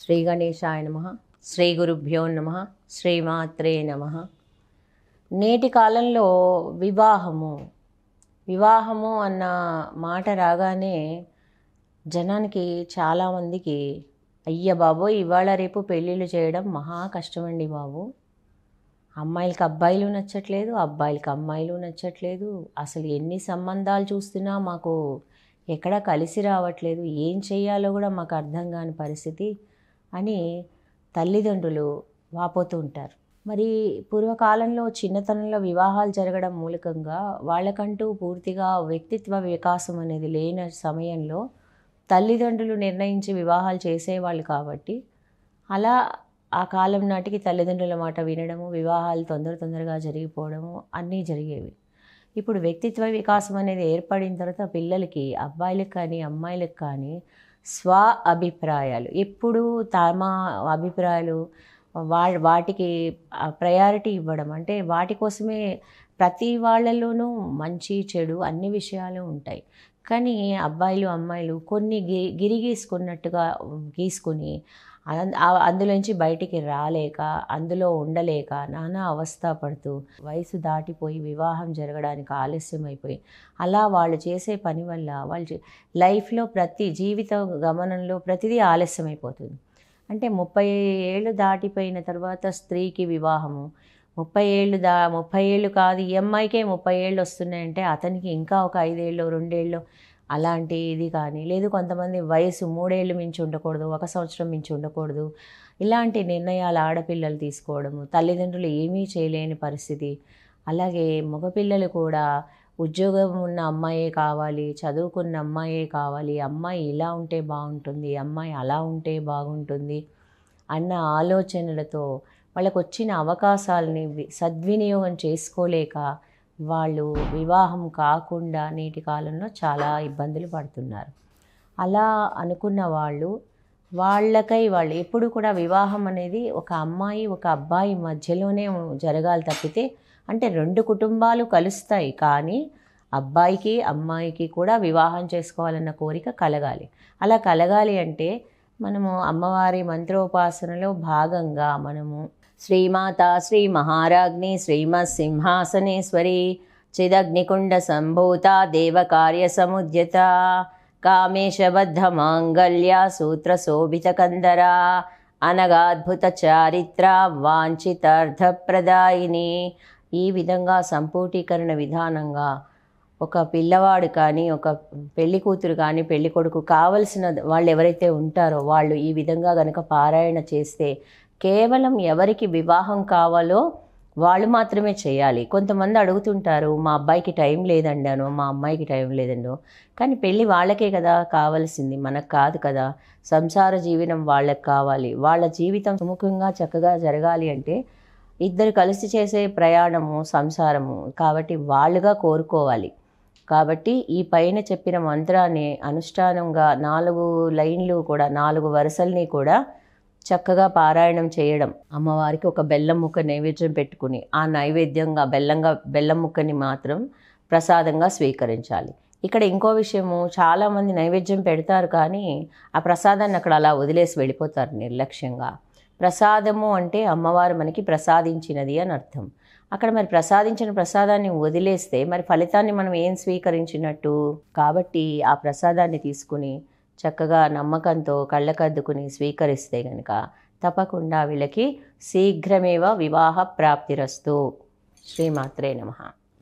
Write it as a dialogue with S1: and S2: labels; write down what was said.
S1: శ్రీ గణేశాయ నమ శ్రీ గురుభ్యో నమ శ్రీమాత్రే నమ నేటి కాలంలో వివాహము వివాహము అన్న మాట రాగానే జనానికి చాలామందికి అయ్య బాబో ఇవాళ రేపు పెళ్ళిళ్ళు చేయడం మహా కష్టమండి బాబు అమ్మాయిలకి అబ్బాయిలు నచ్చట్లేదు అబ్బాయిలకి అమ్మాయిలు నచ్చట్లేదు అసలు ఎన్ని సంబంధాలు చూస్తున్నా మాకు ఎక్కడా కలిసి రావట్లేదు ఏం చేయాలో కూడా మాకు అర్థం కాని పరిస్థితి అని తల్లిదండ్రులు వాపోతూ ఉంటారు మరి పూర్వకాలంలో చిన్నతనంలో వివాహాలు జరగడం మూలకంగా వాళ్ళకంటూ పూర్తిగా వ్యక్తిత్వ వికాసం అనేది లేని సమయంలో తల్లిదండ్రులు నిర్ణయించి వివాహాలు చేసేవాళ్ళు కాబట్టి అలా ఆ కాలం నాటికి తల్లిదండ్రుల మాట వినడము వివాహాలు తొందర తొందరగా జరిగిపోవడము అన్నీ జరిగేవి ఇప్పుడు వ్యక్తిత్వ వికాసం అనేది ఏర్పడిన తర్వాత పిల్లలకి అబ్బాయిలకు కానీ అమ్మాయిలకు కానీ స్వ అభిప్రాయాలు ఎప్పుడు తమ అభిప్రాయాలు వా వాటికి ప్రయారిటీ ఇవ్వడం అంటే వాటి కోసమే ప్రతి వాళ్ళలోనూ మంచి చెడు అన్ని విషయాలు ఉంటాయి కానీ అబ్బాయిలు అమ్మాయిలు కొన్ని గి గిరిగీసుకున్నట్టుగా గీసుకొని అందులోంచి బయటికి రాలేక అందులో ఉండలేక నానా అవస్థ పడుతూ వయసు దాటిపోయి వివాహం జరగడానికి ఆలస్యం అయిపోయి అలా వాళ్ళు చేసే పని వల్ల వాళ్ళు లైఫ్లో ప్రతి జీవిత గమనంలో ప్రతిదీ ఆలస్యం అయిపోతుంది అంటే ముప్పై ఏళ్ళు దాటిపోయిన తర్వాత స్త్రీకి వివాహము ముప్పై ఏళ్ళు దా ముప్పై ఏళ్ళు కాదు ఈఎంఐకే ముప్పై ఏళ్ళు వస్తున్నాయంటే అతనికి ఇంకా ఒక ఐదేళ్ళు రెండేళ్ళు అలాంటి ఇది కానీ లేదు కొంతమంది వయసు మూడేళ్ళు మించి ఉండకూడదు ఒక సంవత్సరం మించి ఉండకూడదు ఇలాంటి నిర్ణయాలు ఆడపిల్లలు తీసుకోవడము తల్లిదండ్రులు ఏమీ చేయలేని పరిస్థితి అలాగే మగపిల్లలు కూడా ఉద్యోగం ఉన్న అమ్మాయే కావాలి చదువుకున్న అమ్మాయే కావాలి అమ్మాయి ఇలా ఉంటే బాగుంటుంది అమ్మాయి అలా ఉంటే బాగుంటుంది అన్న ఆలోచనలతో వాళ్ళకు వచ్చిన అవకాశాలని సద్వినియోగం చేసుకోలేక వాళ్ళు వివాహం కాకుండా నేటి కాలంలో చాలా ఇబ్బందులు పడుతున్నారు అలా అనుకున్న వాళ్ళు వాళ్ళకై వాళ్ళు ఎప్పుడు కూడా వివాహం అనేది ఒక అమ్మాయి ఒక అబ్బాయి మధ్యలోనే జరగాలి తప్పితే అంటే రెండు కుటుంబాలు కలుస్తాయి కానీ అబ్బాయికి అమ్మాయికి కూడా వివాహం చేసుకోవాలన్న కోరిక కలగాలి అలా కలగాలి అంటే మనము అమ్మవారి మంత్రోపాసనలో భాగంగా మనము శ్రీమాత శ్రీ మహారాజ్ని శ్రీమత్సింహాసనేశ్వరి సింహాసనేశ్వరి చిదగ్నికుండ సంభూత దేవకార్య సముద్యత కామేశబద్ధ మాంగళ్య సూత్ర శోభిత కందర అనగాద్భుత చారిత్ర వాంఛితార్థప్రదాయిని ఈ విధంగా సంపూటీకరణ విధానంగా ఒక పిల్లవాడు కానీ ఒక పెళ్లి కూతురు కానీ పెళ్లి కొడుకు కావలసిన వాళ్ళు ఎవరైతే ఉంటారో వాళ్ళు ఈ విధంగా కనుక పారాయణ చేస్తే కేవలం ఎవరికి వివాహం కావాలో వాళ్ళు మాత్రమే చేయాలి కొంతమంది అడుగుతుంటారు మా అబ్బాయికి టైం లేదండను మా అమ్మాయికి టైం లేదండో కానీ పెళ్ళి వాళ్ళకే కదా కావాల్సింది మనకు కాదు కదా సంసార జీవనం వాళ్ళకి కావాలి వాళ్ళ జీవితం సుముఖంగా చక్కగా జరగాలి అంటే ఇద్దరు కలిసి చేసే ప్రయాణము సంసారము కాబట్టి వాళ్ళుగా కోరుకోవాలి కాబట్టి ఈ పైన చెప్పిన మంత్రాన్ని అనుష్ఠానంగా నాలుగు లైన్లు కూడా నాలుగు వరుసల్ని కూడా చక్కగా పారాయణం చేయడం అమ్మవారికి ఒక బెల్లం ముక్క నైవేద్యం పెట్టుకుని ఆ నైవేద్యంగా బెల్లంగా బెల్లం ముక్కని మాత్రం ప్రసాదంగా స్వీకరించాలి ఇక్కడ ఇంకో విషయము చాలామంది నైవేద్యం పెడతారు కానీ ఆ ప్రసాదాన్ని అక్కడ అలా వదిలేసి వెళ్ళిపోతారు నిర్లక్ష్యంగా ప్రసాదము అంటే అమ్మవారు మనకి ప్రసాదించినది అని అర్థం అక్కడ మరి ప్రసాదించిన ప్రసాదాన్ని వదిలేస్తే మరి ఫలితాన్ని మనం ఏం స్వీకరించినట్టు కాబట్టి ఆ ప్రసాదాన్ని తీసుకుని చక్కగా నమ్మకంతో కళ్ళకద్దుకుని స్వీకరిస్తే గనక తప్పకుండా వీళ్ళకి శీఘ్రమేవ వివాహ ప్రాప్తిరస్తు శ్రీమాత్రే నమ